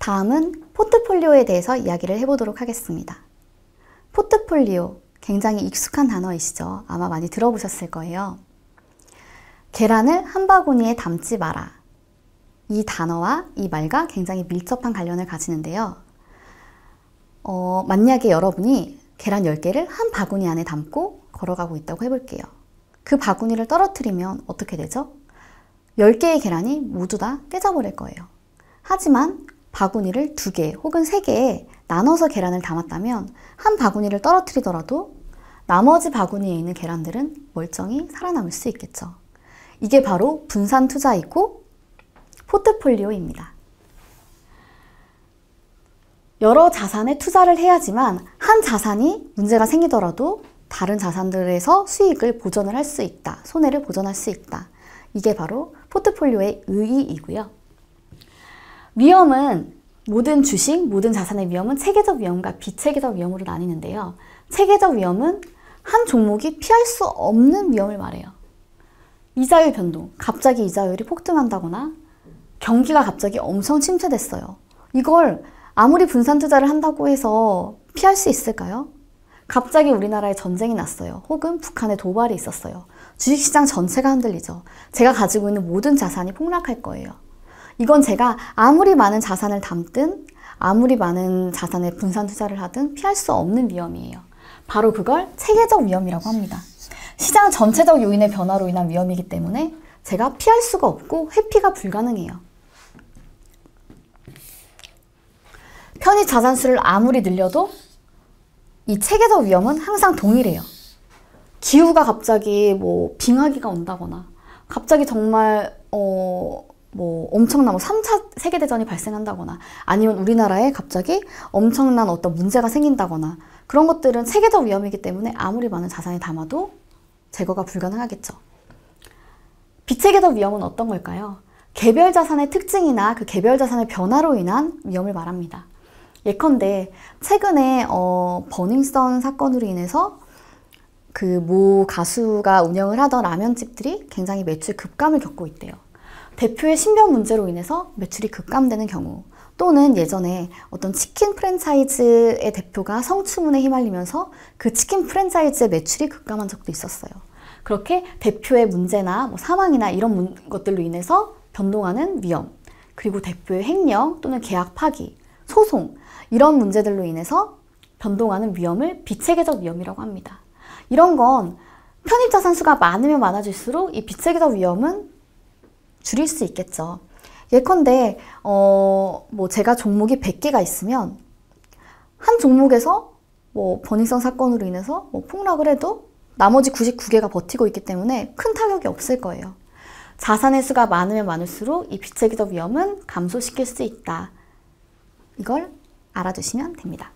다음은 포트폴리오에 대해서 이야기를 해보도록 하겠습니다. 포트폴리오, 굉장히 익숙한 단어이시죠? 아마 많이 들어보셨을 거예요. 계란을 한 바구니에 담지 마라. 이 단어와 이 말과 굉장히 밀접한 관련을 가지는데요. 어, 만약에 여러분이 계란 10개를 한 바구니 안에 담고 걸어가고 있다고 해볼게요. 그 바구니를 떨어뜨리면 어떻게 되죠? 10개의 계란이 모두 다 깨져버릴 거예요. 하지만 바구니를 두 개 혹은 세 개에 나눠서 계란을 담았다면 한 바구니를 떨어뜨리더라도 나머지 바구니에 있는 계란들은 멀쩡히 살아남을 수 있겠죠. 이게 바로 분산 투자이고 포트폴리오입니다. 여러 자산에 투자를 해야지만 한 자산이 문제가 생기더라도 다른 자산들에서 수익을 보전을 할 수 있다. 손해를 보전할 수 있다. 이게 바로 포트폴리오의 의의이고요. 위험은 모든 주식, 모든 자산의 위험은 체계적 위험과 비체계적 위험으로 나뉘는데요. 체계적 위험은 한 종목이 피할 수 없는 위험을 말해요. 이자율 변동, 갑자기 이자율이 폭등한다거나 경기가 갑자기 엄청 침체됐어요. 이걸 아무리 분산 투자를 한다고 해서 피할 수 있을까요? 갑자기 우리나라에 전쟁이 났어요. 혹은 북한에 도발이 있었어요. 주식시장 전체가 흔들리죠. 제가 가지고 있는 모든 자산이 폭락할 거예요. 이건 제가 아무리 많은 자산을 담든 아무리 많은 자산에 분산 투자를 하든 피할 수 없는 위험이에요. 바로 그걸 체계적 위험이라고 합니다. 시장 전체적 요인의 변화로 인한 위험이기 때문에 제가 피할 수가 없고 회피가 불가능해요. 편입 자산 수를 아무리 늘려도 이 체계적 위험은 항상 동일해요. 기후가 갑자기 뭐 빙하기가 온다거나 갑자기 정말 어뭐 엄청난 뭐 3차 세계대전이 발생한다거나 아니면 우리나라에 갑자기 엄청난 어떤 문제가 생긴다거나 그런 것들은 세계적 위험이기 때문에 아무리 많은 자산이 담아도 제거가 불가능하겠죠. 비체계적 위험은 어떤 걸까요? 개별 자산의 특징이나 그 개별 자산의 변화로 인한 위험을 말합니다. 예컨대 최근에 어, 버닝썬 사건으로 인해서 그 모 가수가 운영을 하던 라면집들이 굉장히 매출 급감을 겪고 있대요. 대표의 신변 문제로 인해서 매출이 급감되는 경우 또는 예전에 어떤 치킨 프랜차이즈의 대표가 성추문에 휘말리면서 그 치킨 프랜차이즈의 매출이 급감한 적도 있었어요. 그렇게 대표의 문제나 뭐 사망이나 이런 문, 것들로 인해서 변동하는 위험, 그리고 대표의 횡령 또는 계약 파기, 소송 이런 문제들로 인해서 변동하는 위험을 비체계적 위험이라고 합니다. 이런 건 편입자산 수가 많으면 많아질수록 이 비체계적 위험은 줄일 수 있겠죠. 예컨대 어, 뭐 제가 종목이 100개가 있으면 한 종목에서 뭐 버닝썬 사건으로 인해서 뭐 폭락을 해도 나머지 99개가 버티고 있기 때문에 큰 타격이 없을 거예요. 자산의 수가 많으면 많을수록 이 비채기적 위험은 감소시킬 수 있다. 이걸 알아두시면 됩니다.